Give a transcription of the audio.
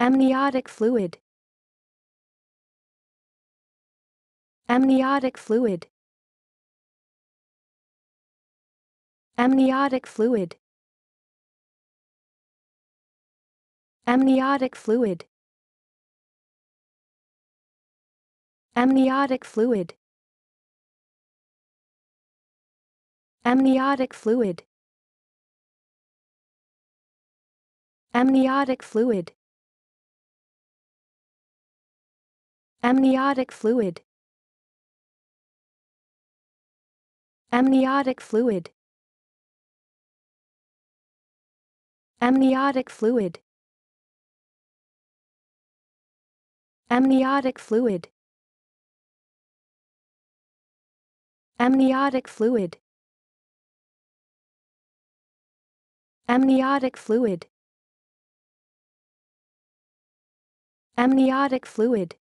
amniotic fluid amniotic fluid amniotic fluid amniotic fluid amniotic fluid amniotic fluid amniotic fluid amniotic fluid amniotic fluid amniotic fluid amniotic fluid amniotic fluid amniotic fluid amniotic fluid